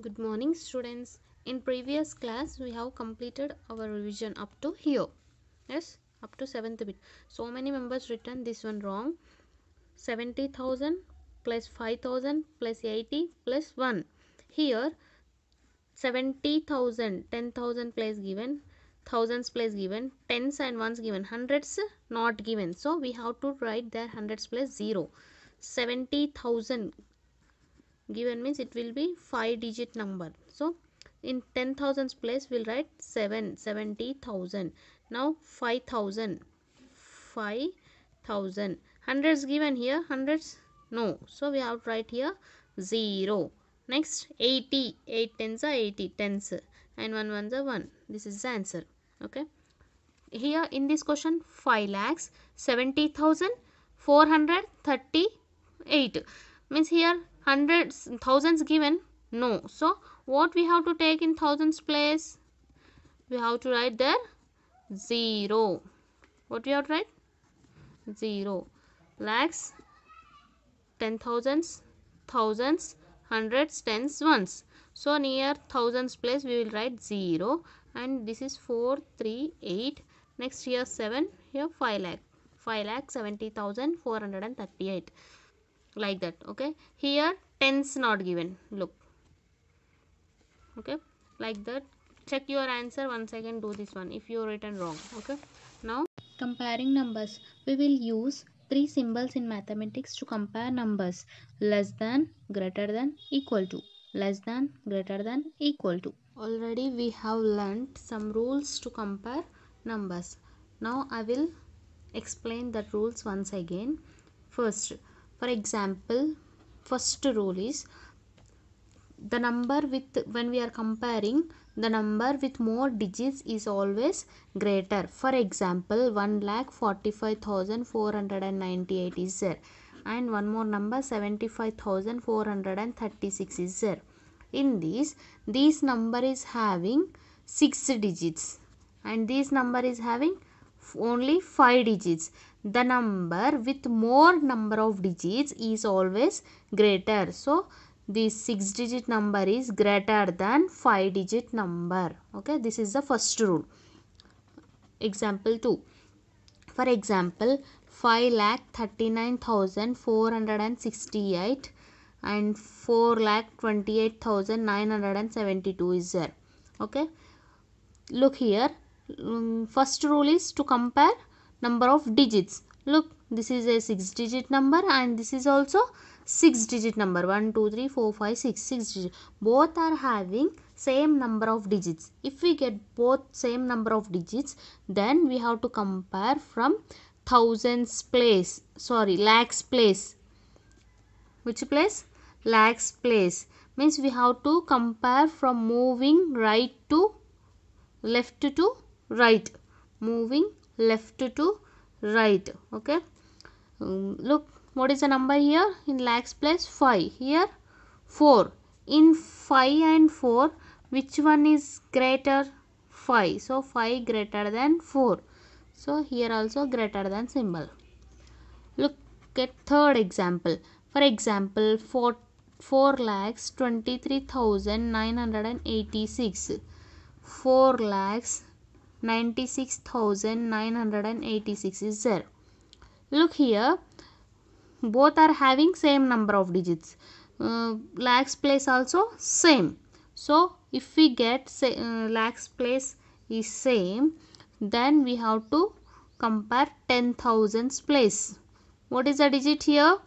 Good morning students. In previous class we have completed our revision up to here. Yes, up to 7th bit. So many members written this one wrong. 70,000 plus 5,000 plus 80 plus 1. Here 70,000, 10,000 place given, thousands place given, tens and ones given, hundreds not given. So we have to write there hundreds plus 0. 70,000 given means it will be 5 digit number so in 10,000 place we'll write 7 70,000 now 5,000 5,000 hundreds given here hundreds no so we have to write here 0 next 80 8 tens are 80 tens and 1 ones are 1 this is the answer okay here in this question 5 lakhs 70,438 means here hundreds, thousands given? No. So, what we have to take in thousands place? We have to write there 0. What we have to write? 0. Lakhs, ten thousands, thousands, hundreds, tens, ones. So, near thousands place we will write 0 and this is four three eight Next here 7, here 5 lakh. 5 lakh 70,438 like that okay here tense not given look okay like that check your answer once again do this one if you written wrong okay now comparing numbers we will use three symbols in mathematics to compare numbers less than greater than equal to less than greater than equal to already we have learnt some rules to compare numbers now i will explain the rules once again first for example first rule is the number with when we are comparing the number with more digits is always greater for example 1,45,498 is there and one more number 75,436 is there in this this number is having 6 digits and this number is having only 5 digits the number with more number of digits is always greater. So, this 6 digit number is greater than 5 digit number. Okay, this is the first rule. Example 2. For example, 5 lakh 39,468 and 4 lakh 28,972 is there. Okay, look here. Mm, first rule is to compare number of digits look this is a 6 digit number and this is also 6 digit number 1 2 3 4 5 6 6 digit both are having same number of digits if we get both same number of digits then we have to compare from thousands place sorry lakhs place which place lakhs place means we have to compare from moving right to left to right moving left to right okay um, look what is the number here in lakhs place 5 here 4 in 5 and 4 which one is greater 5 so 5 greater than 4 so here also greater than symbol look at third example for example 4 4 lakhs 23986 4 lakhs 96986 is there. Look here, both are having same number of digits. Uh, lakhs place also same. So, if we get say, uh, lakhs place is same, then we have to compare 10,000's place. What is the digit here?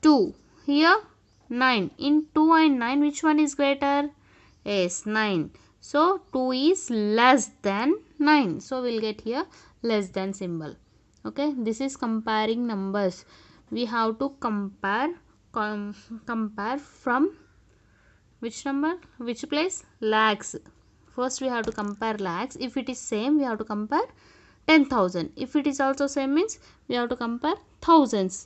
2. Here 9. In 2 and 9, which one is greater? Yes, 9. So, 2 is less than 9 so we'll get here less than symbol okay this is comparing numbers we have to compare com, compare from which number which place lakhs first we have to compare lakhs if it is same we have to compare 10000 if it is also same means we have to compare thousands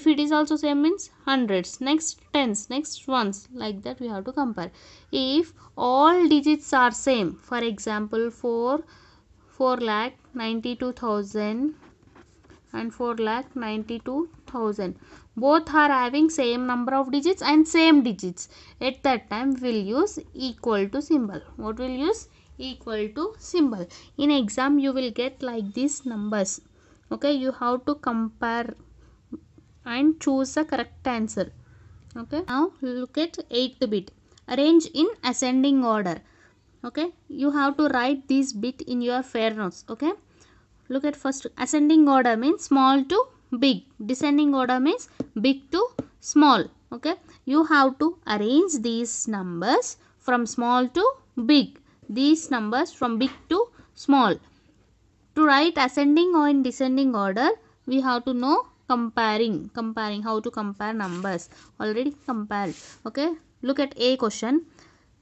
if it is also same means hundreds next tens next ones like that we have to compare if all digits are same for example 4 4 lakh 92,000 and 4 lakh 92,000 both are having same number of digits and same digits at that time we'll use equal to symbol what will use equal to symbol in exam you will get like these numbers okay you have to compare and choose the correct answer okay now look at eighth bit arrange in ascending order okay you have to write this bit in your fair notes okay look at first ascending order means small to big descending order means big to small okay you have to arrange these numbers from small to big these numbers from big to small to write ascending or in descending order we have to know comparing comparing how to compare numbers already compared okay look at a question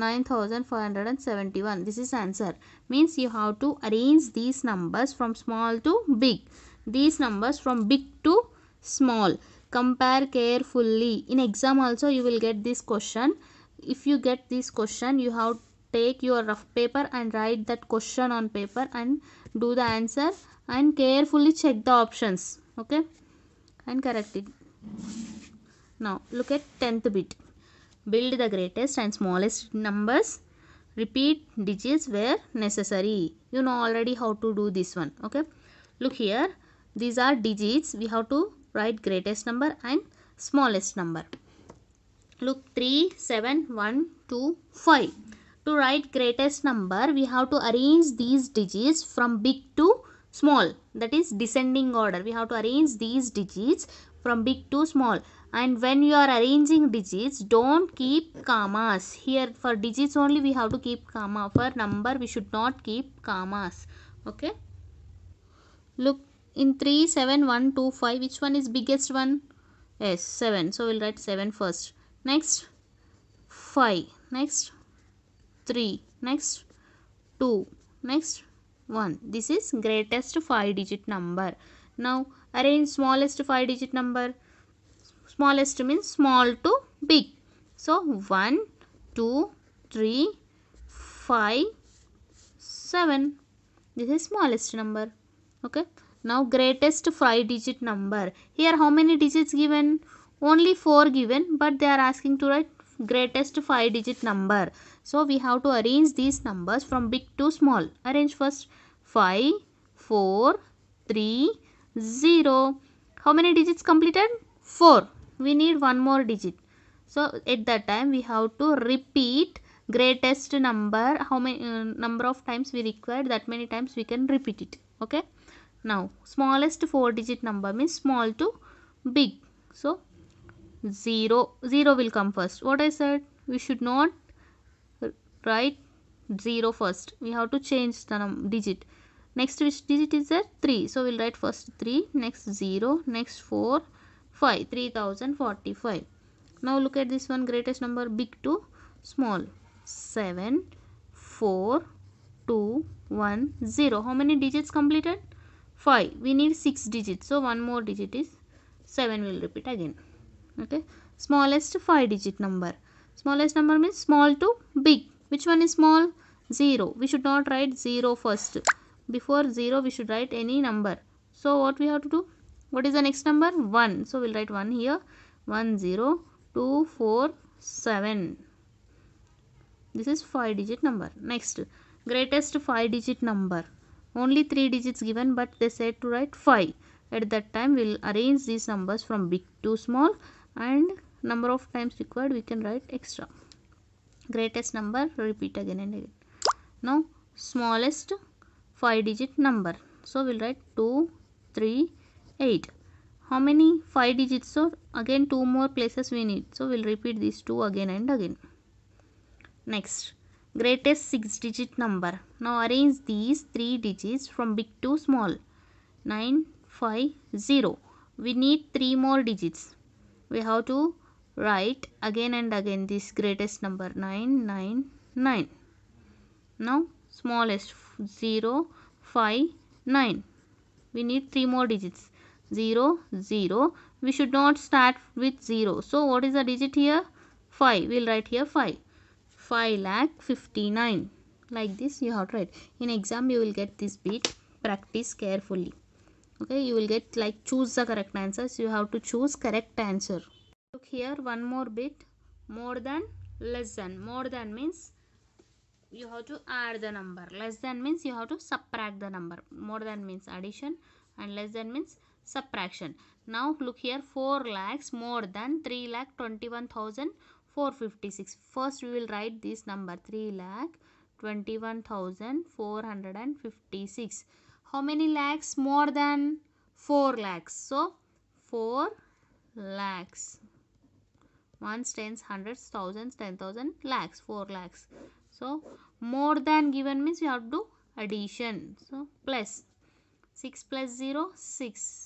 Nine thousand four hundred and seventy-one. this is answer means you have to arrange these numbers from small to big these numbers from big to small compare carefully in exam also you will get this question if you get this question you have take your rough paper and write that question on paper and do the answer and carefully check the options okay and correct it now look at 10th bit Build the greatest and smallest numbers. Repeat digits where necessary. You know already how to do this one. Okay. Look here. These are digits. We have to write greatest number and smallest number. Look 3, 7, 1, 2, 5. To write greatest number, we have to arrange these digits from big to small. That is descending order. We have to arrange these digits from big to small and when you are arranging digits don't keep commas here for digits only we have to keep comma for number we should not keep commas okay look in 3 7 1 2 5 which one is biggest one yes 7 so we'll write 7 first next 5 next 3 next 2 next 1 this is greatest 5 digit number now arrange smallest 5 digit number smallest means small to big so 1 2 3 5 7 this is smallest number okay now greatest five digit number here how many digits given only four given but they are asking to write greatest five digit number so we have to arrange these numbers from big to small arrange first 5 4 3 0 how many digits completed 4 we need one more digit. So at that time we have to repeat greatest number how many uh, number of times we require that many times we can repeat it okay now smallest four digit number means small to big so 0 0 will come first what i said we should not write 0 first we have to change the digit next which digit is there 3 so we'll write first 3 next 0 next 4 5 3045 now look at this one greatest number big to small 7 4 2 1 0 how many digits completed 5 we need 6 digits so one more digit is 7 will repeat again okay smallest 5 digit number smallest number means small to big which one is small 0 we should not write 0 first before 0 we should write any number so what we have to do what is the next number? 1. So, we will write 1 here. 1, 0, 2, 4, 7. This is 5 digit number. Next, greatest 5 digit number. Only 3 digits given but they said to write 5. At that time, we will arrange these numbers from big to small and number of times required we can write extra. Greatest number, repeat again and again. Now, smallest 5 digit number. So, we will write 2, 3, 8 how many 5 digits so again two more places we need so we'll repeat these two again and again next greatest six digit number now arrange these three digits from big to small 950 we need three more digits we have to write again and again this greatest number 999 now smallest 0 5 9 we need three more digits 0 0 we should not start with 0 so what is the digit here 5 we'll write here 5 5 lakh 59 like this you have to write in exam you will get this bit practice carefully okay you will get like choose the correct answers you have to choose correct answer look here one more bit more than less than more than means you have to add the number less than means you have to subtract the number more than means addition and less than means subtraction. Now look here 4 lakhs more than 3 lakh 21,456. First we will write this number 3 lakh 21,456. How many lakhs more than 4 lakhs? So 4 lakhs. Ones, tens, hundreds, thousands, ten thousand, lakhs, four lakhs. So more than given means you have to addition. So plus 6 plus 0, 6.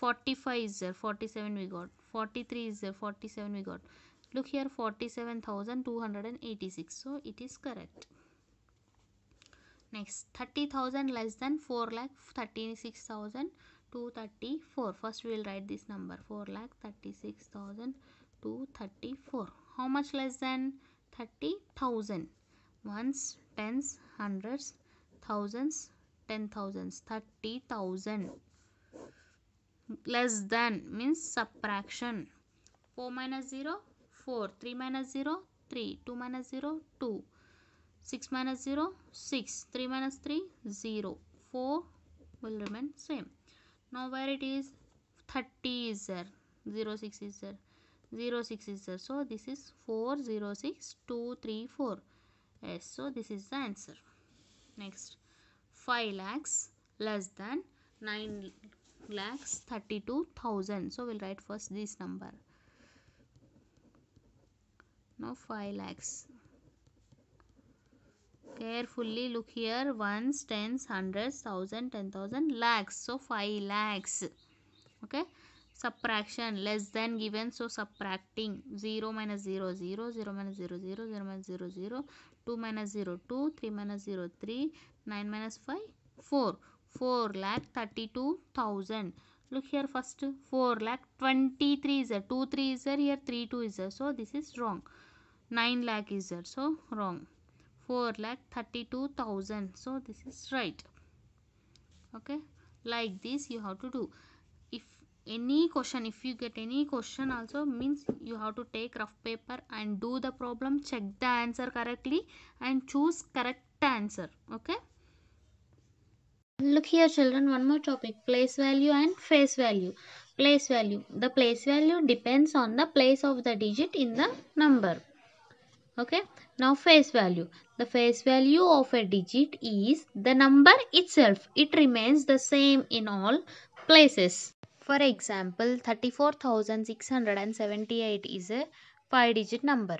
45 is there 47 we got 43 is there 47 we got look here 47286 so it is correct next 30000 less than 4 lakh 36234 first we will write this number 4 lakh 36234 how much less than 30000 ones tens hundreds thousands ten thousands thirty thousand less than means subtraction 4 minus 0 4 3 minus 0 3 2 minus 0 2 6 minus 0 6 3 minus 3 0 4 will remain same now where it is 30 is there 0 6 is there 0 6 is there so this is 4 0 6 2 3 4 yes so this is the answer next 5 lakhs less than 9 lakhs 32,000. So, we'll write first this number. Now, 5 lakhs. Carefully look here. Ones, tens, hundreds, thousand, ten thousand, lakhs. So, 5 lakhs. Okay. Subtraction less than given. So, subtracting 0 minus 0, 0, 0 minus 0, 0, 0 minus 0, 0, 2 minus 0, 2, 3 minus 0, 3, 9 minus 5, 4. 4 lakh 32,000. Look here first 4 lakh 23 is there. 2 3 is there. Here 3 2 is there. So this is wrong. 9 lakh is there. So wrong. 4 lakh 32,000. So this is right. Okay. Like this you have to do. If any question if you get any question also means you have to take rough paper and do the problem check the answer correctly and choose correct answer okay Look here children, one more topic, place value and face value. Place value. The place value depends on the place of the digit in the number. Okay. Now face value. The face value of a digit is the number itself. It remains the same in all places. For example, 34,678 is a 5 digit number.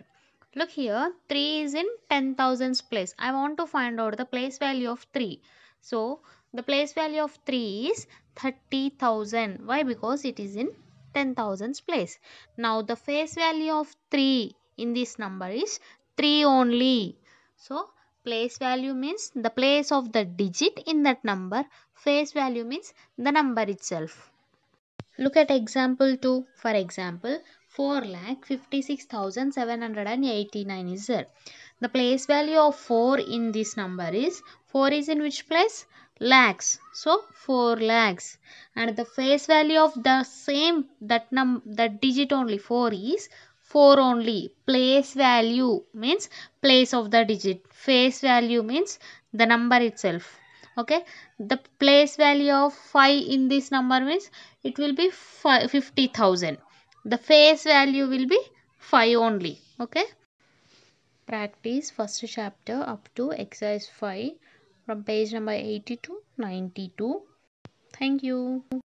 Look here, 3 is in 10,000's place. I want to find out the place value of 3. So, the place value of 3 is 30,000. Why? Because it is in 10,000's place. Now the face value of 3 in this number is 3 only. So place value means the place of the digit in that number. Face value means the number itself. Look at example 2. For example, 4 lakh 56,789 is there. The place value of 4 in this number is 4 is in which place? lakhs so 4 lakhs and the face value of the same that num that digit only 4 is 4 only place value means place of the digit face value means the number itself okay the place value of 5 in this number means it will be 50000 the face value will be 5 only okay practice first chapter up to exercise 5 from page number 80 to 92 thank you